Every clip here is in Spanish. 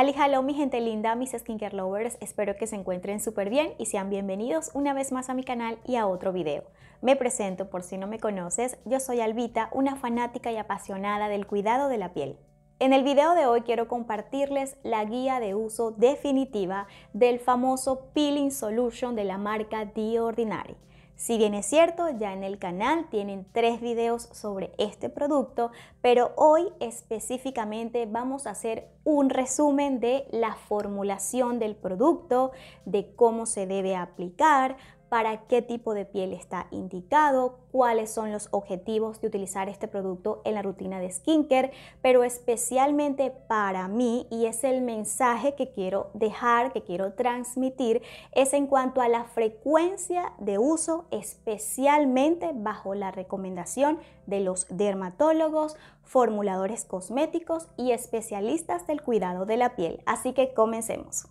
Ali hello mi gente linda, mis skincare lovers, espero que se encuentren súper bien y sean bienvenidos una vez más a mi canal y a otro video. Me presento por si no me conoces, yo soy Albita, una fanática y apasionada del cuidado de la piel. En el video de hoy quiero compartirles la guía de uso definitiva del famoso Peeling Solution de la marca The Ordinary. Si bien es cierto, ya en el canal tienen tres videos sobre este producto, pero hoy específicamente vamos a hacer un resumen de la formulación del producto, de cómo se debe aplicar, para qué tipo de piel está indicado, cuáles son los objetivos de utilizar este producto en la rutina de skincare, pero especialmente para mí, y es el mensaje que quiero dejar, que quiero transmitir, es en cuanto a la frecuencia de uso, especialmente bajo la recomendación de los dermatólogos, formuladores cosméticos y especialistas del cuidado de la piel. Así que comencemos.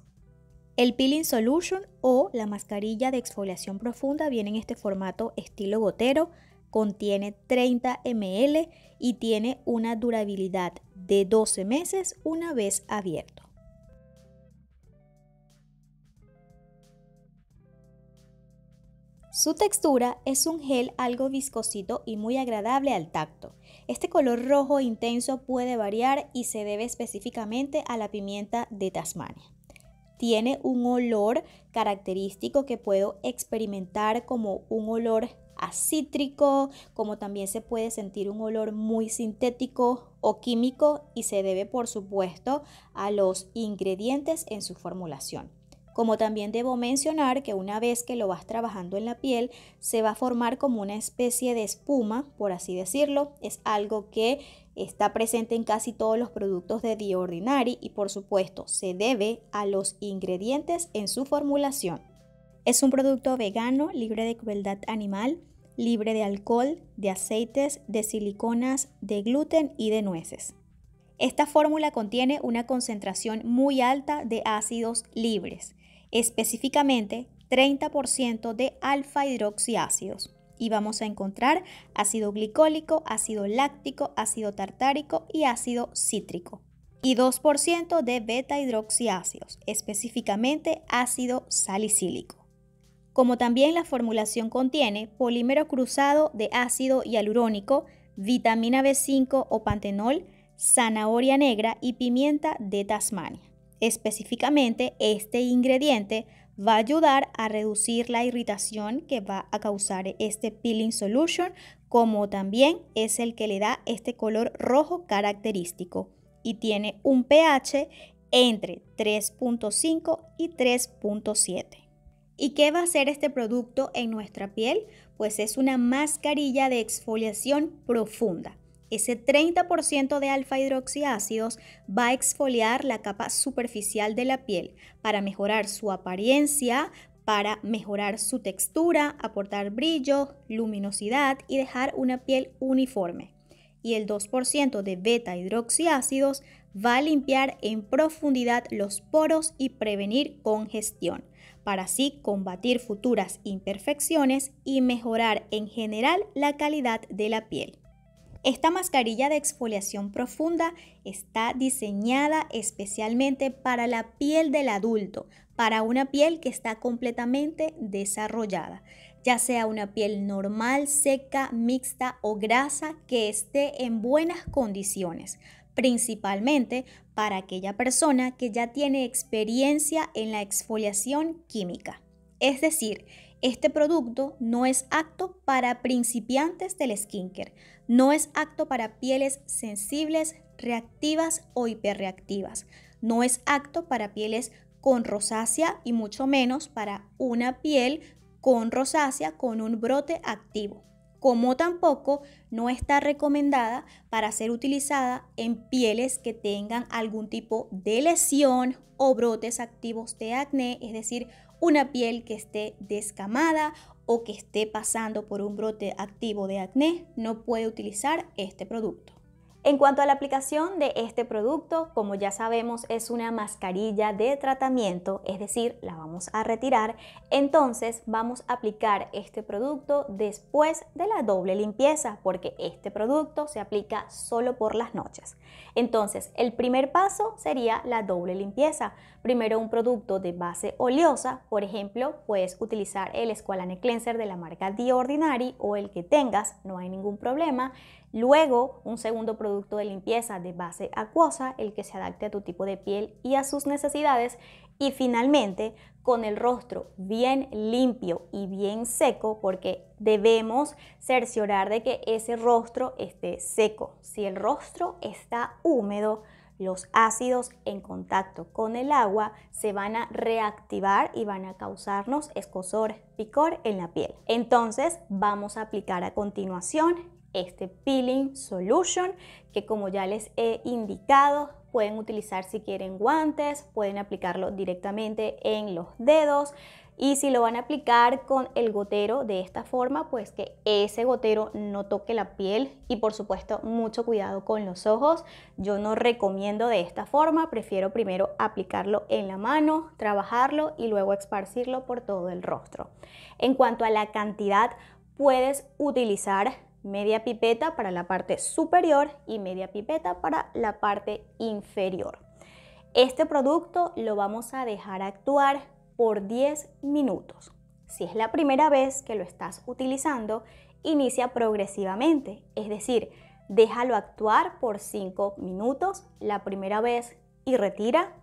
El peeling solution o la mascarilla de exfoliación profunda viene en este formato estilo gotero, contiene 30 ml y tiene una durabilidad de 12 meses una vez abierto. Su textura es un gel algo viscosito y muy agradable al tacto. Este color rojo intenso puede variar y se debe específicamente a la pimienta de Tasmania. Tiene un olor característico que puedo experimentar como un olor acítrico, como también se puede sentir un olor muy sintético o químico y se debe por supuesto a los ingredientes en su formulación. Como también debo mencionar que una vez que lo vas trabajando en la piel, se va a formar como una especie de espuma, por así decirlo. Es algo que Está presente en casi todos los productos de The Ordinary y por supuesto se debe a los ingredientes en su formulación. Es un producto vegano, libre de crueldad animal, libre de alcohol, de aceites, de siliconas, de gluten y de nueces. Esta fórmula contiene una concentración muy alta de ácidos libres, específicamente 30% de alfa-hidroxiácidos y vamos a encontrar ácido glicólico, ácido láctico, ácido tartárico y ácido cítrico. Y 2% de beta hidroxiácidos, específicamente ácido salicílico. Como también la formulación contiene polímero cruzado de ácido hialurónico, vitamina B5 o pantenol, zanahoria negra y pimienta de Tasmania. Específicamente, este ingrediente va a ayudar a reducir la irritación que va a causar este peeling solution, como también es el que le da este color rojo característico y tiene un pH entre 3.5 y 3.7. ¿Y qué va a hacer este producto en nuestra piel? Pues es una mascarilla de exfoliación profunda. Ese 30% de alfa hidroxiácidos va a exfoliar la capa superficial de la piel para mejorar su apariencia, para mejorar su textura, aportar brillo, luminosidad y dejar una piel uniforme. Y el 2% de beta hidroxiácidos va a limpiar en profundidad los poros y prevenir congestión, para así combatir futuras imperfecciones y mejorar en general la calidad de la piel. Esta mascarilla de exfoliación profunda está diseñada especialmente para la piel del adulto, para una piel que está completamente desarrollada, ya sea una piel normal, seca, mixta o grasa que esté en buenas condiciones, principalmente para aquella persona que ya tiene experiencia en la exfoliación química. Es decir, este producto no es apto para principiantes del skincare, no es apto para pieles sensibles, reactivas o hiperreactivas, no es apto para pieles con rosácea y mucho menos para una piel con rosácea con un brote activo como tampoco no está recomendada para ser utilizada en pieles que tengan algún tipo de lesión o brotes activos de acné, es decir, una piel que esté descamada o que esté pasando por un brote activo de acné, no puede utilizar este producto. En cuanto a la aplicación de este producto, como ya sabemos es una mascarilla de tratamiento, es decir, la vamos a retirar, entonces vamos a aplicar este producto después de la doble limpieza, porque este producto se aplica solo por las noches. Entonces, el primer paso sería la doble limpieza. Primero un producto de base oleosa, por ejemplo, puedes utilizar el Squalane Cleanser de la marca The Ordinary o el que tengas, no hay ningún problema. Luego, un segundo producto de limpieza de base acuosa, el que se adapte a tu tipo de piel y a sus necesidades. Y finalmente, con el rostro bien limpio y bien seco, porque debemos cerciorar de que ese rostro esté seco. Si el rostro está húmedo, los ácidos en contacto con el agua se van a reactivar y van a causarnos escosor, picor en la piel. Entonces vamos a aplicar a continuación este peeling solution que como ya les he indicado pueden utilizar si quieren guantes, pueden aplicarlo directamente en los dedos y si lo van a aplicar con el gotero de esta forma pues que ese gotero no toque la piel y por supuesto mucho cuidado con los ojos yo no recomiendo de esta forma prefiero primero aplicarlo en la mano trabajarlo y luego esparcirlo por todo el rostro en cuanto a la cantidad puedes utilizar media pipeta para la parte superior y media pipeta para la parte inferior. Este producto lo vamos a dejar actuar por 10 minutos. Si es la primera vez que lo estás utilizando, inicia progresivamente, es decir, déjalo actuar por 5 minutos la primera vez y retira.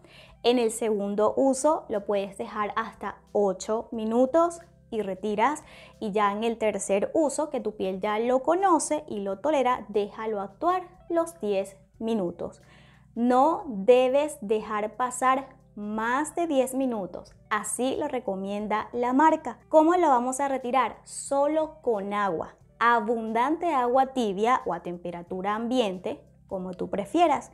En el segundo uso lo puedes dejar hasta 8 minutos, retiras y ya en el tercer uso que tu piel ya lo conoce y lo tolera, déjalo actuar los 10 minutos. No debes dejar pasar más de 10 minutos. Así lo recomienda la marca. ¿Cómo lo vamos a retirar? Solo con agua. Abundante agua tibia o a temperatura ambiente, como tú prefieras.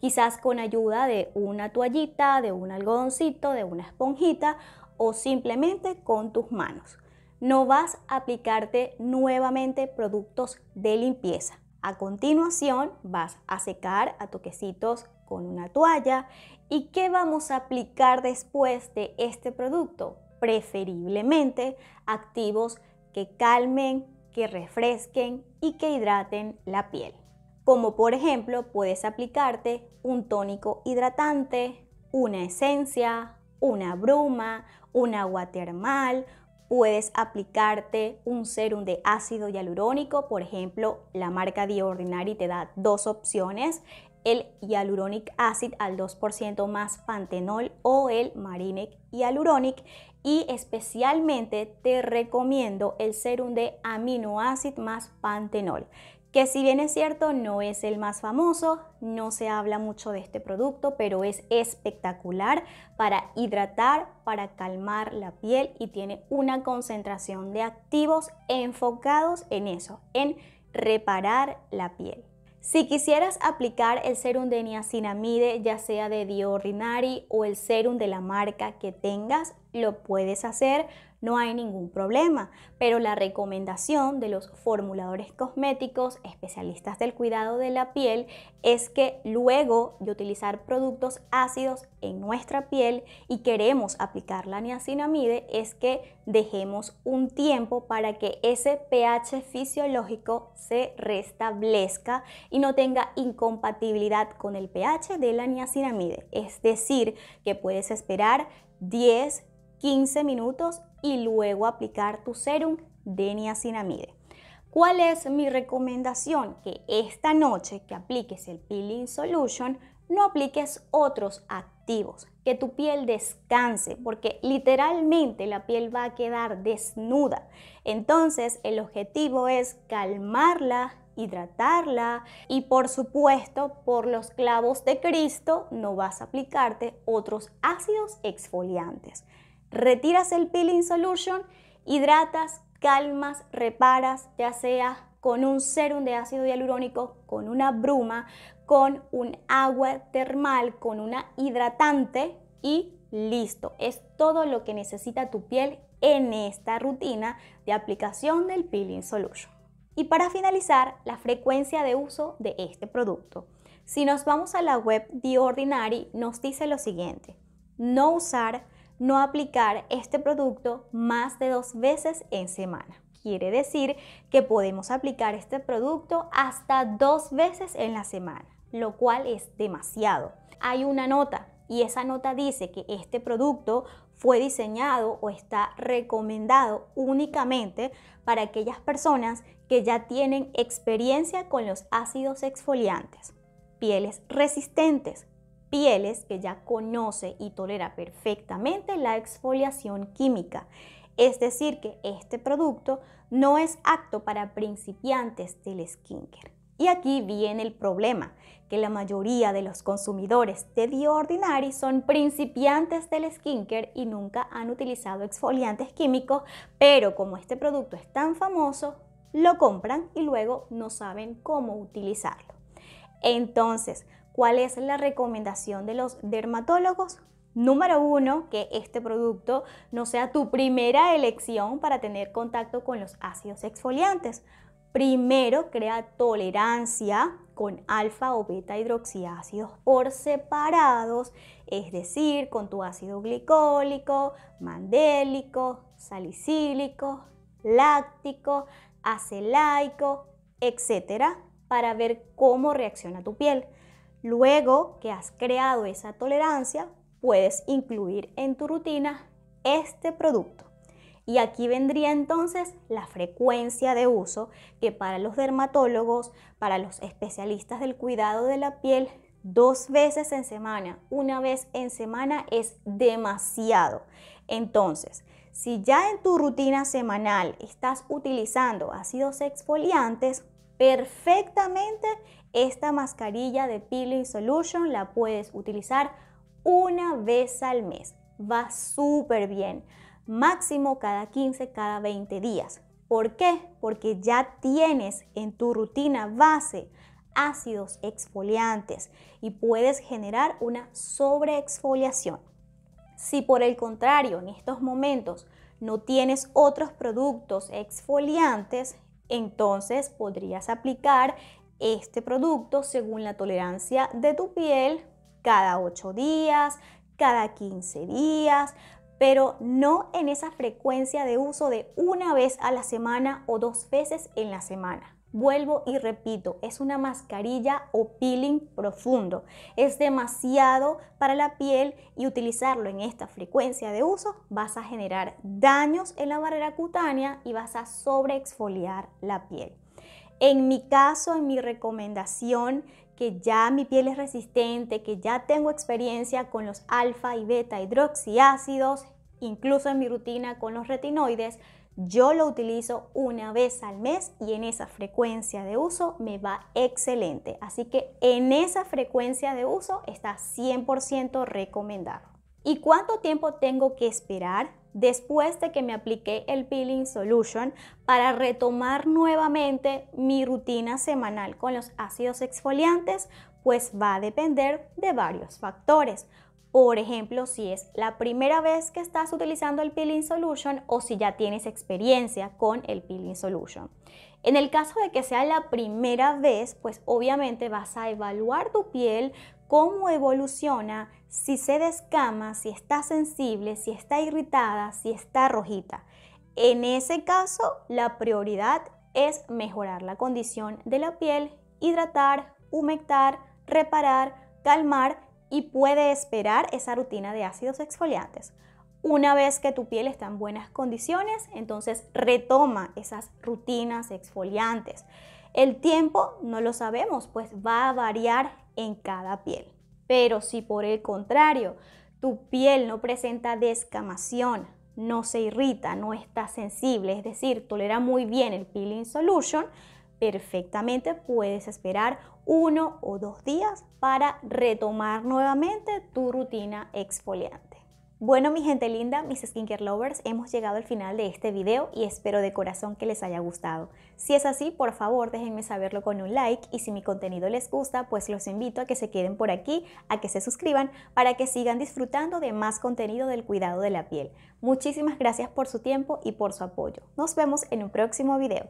Quizás con ayuda de una toallita, de un algodoncito, de una esponjita o simplemente con tus manos. No vas a aplicarte nuevamente productos de limpieza. A continuación vas a secar a toquecitos con una toalla. ¿Y qué vamos a aplicar después de este producto? Preferiblemente activos que calmen, que refresquen y que hidraten la piel. Como por ejemplo puedes aplicarte un tónico hidratante, una esencia, una bruma, un agua termal, puedes aplicarte un serum de ácido hialurónico, por ejemplo, la marca The Ordinary te da dos opciones, el hialuronic Acid al 2% más pantenol o el marine Hyaluronic y especialmente te recomiendo el serum de aminoácido más pantenol que si bien es cierto no es el más famoso, no se habla mucho de este producto, pero es espectacular para hidratar, para calmar la piel y tiene una concentración de activos enfocados en eso, en reparar la piel. Si quisieras aplicar el serum de niacinamide, ya sea de Dior o el serum de la marca que tengas, lo puedes hacer, no hay ningún problema, pero la recomendación de los formuladores cosméticos, especialistas del cuidado de la piel, es que luego de utilizar productos ácidos en nuestra piel y queremos aplicar la niacinamide, es que dejemos un tiempo para que ese pH fisiológico se restablezca y no tenga incompatibilidad con el pH de la niacinamide. Es decir, que puedes esperar 10, 15 minutos y luego aplicar tu serum de niacinamide. ¿Cuál es mi recomendación? Que esta noche que apliques el Peeling Solution no apliques otros activos, que tu piel descanse, porque literalmente la piel va a quedar desnuda. Entonces el objetivo es calmarla, hidratarla y por supuesto por los clavos de Cristo no vas a aplicarte otros ácidos exfoliantes. Retiras el peeling solution, hidratas, calmas, reparas, ya sea con un serum de ácido hialurónico, con una bruma, con un agua termal, con una hidratante y listo. Es todo lo que necesita tu piel en esta rutina de aplicación del peeling solution. Y para finalizar, la frecuencia de uso de este producto. Si nos vamos a la web The Ordinary, nos dice lo siguiente. No usar no aplicar este producto más de dos veces en semana. Quiere decir que podemos aplicar este producto hasta dos veces en la semana, lo cual es demasiado. Hay una nota y esa nota dice que este producto fue diseñado o está recomendado únicamente para aquellas personas que ya tienen experiencia con los ácidos exfoliantes, pieles resistentes, pieles que ya conoce y tolera perfectamente la exfoliación química. Es decir, que este producto no es apto para principiantes del skincare. Y aquí viene el problema, que la mayoría de los consumidores de The son principiantes del skincare y nunca han utilizado exfoliantes químicos, pero como este producto es tan famoso, lo compran y luego no saben cómo utilizarlo. Entonces, ¿Cuál es la recomendación de los dermatólogos? Número uno, que este producto no sea tu primera elección para tener contacto con los ácidos exfoliantes. Primero, crea tolerancia con alfa o beta hidroxiácidos por separados, es decir, con tu ácido glicólico, mandélico, salicílico, láctico, acelaico, etcétera, para ver cómo reacciona tu piel. Luego que has creado esa tolerancia, puedes incluir en tu rutina este producto. Y aquí vendría entonces la frecuencia de uso que para los dermatólogos, para los especialistas del cuidado de la piel, dos veces en semana, una vez en semana es demasiado. Entonces, si ya en tu rutina semanal estás utilizando ácidos exfoliantes, perfectamente esta mascarilla de Peeling Solution la puedes utilizar una vez al mes. Va súper bien. Máximo cada 15, cada 20 días. ¿Por qué? Porque ya tienes en tu rutina base ácidos exfoliantes y puedes generar una sobreexfoliación. Si por el contrario en estos momentos no tienes otros productos exfoliantes, entonces podrías aplicar este producto según la tolerancia de tu piel cada 8 días, cada 15 días, pero no en esa frecuencia de uso de una vez a la semana o dos veces en la semana. Vuelvo y repito, es una mascarilla o peeling profundo. Es demasiado para la piel y utilizarlo en esta frecuencia de uso vas a generar daños en la barrera cutánea y vas a sobreexfoliar la piel. En mi caso, en mi recomendación, que ya mi piel es resistente, que ya tengo experiencia con los alfa y beta hidroxiácidos, incluso en mi rutina con los retinoides, yo lo utilizo una vez al mes y en esa frecuencia de uso me va excelente. Así que en esa frecuencia de uso está 100% recomendado. ¿Y cuánto tiempo tengo que esperar? después de que me apliqué el Peeling Solution para retomar nuevamente mi rutina semanal con los ácidos exfoliantes? Pues va a depender de varios factores. Por ejemplo, si es la primera vez que estás utilizando el Peeling Solution o si ya tienes experiencia con el Peeling Solution. En el caso de que sea la primera vez, pues obviamente vas a evaluar tu piel cómo evoluciona, si se descama, si está sensible, si está irritada, si está rojita. En ese caso, la prioridad es mejorar la condición de la piel, hidratar, humectar, reparar, calmar y puede esperar esa rutina de ácidos exfoliantes. Una vez que tu piel está en buenas condiciones, entonces retoma esas rutinas exfoliantes. El tiempo no lo sabemos, pues va a variar en cada piel. Pero si por el contrario tu piel no presenta descamación, no se irrita, no está sensible, es decir, tolera muy bien el peeling solution, perfectamente puedes esperar uno o dos días para retomar nuevamente tu rutina exfoliante. Bueno, mi gente linda, mis skincare lovers, hemos llegado al final de este video y espero de corazón que les haya gustado. Si es así, por favor déjenme saberlo con un like y si mi contenido les gusta, pues los invito a que se queden por aquí, a que se suscriban para que sigan disfrutando de más contenido del cuidado de la piel. Muchísimas gracias por su tiempo y por su apoyo. Nos vemos en un próximo video.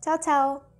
Chao, chao.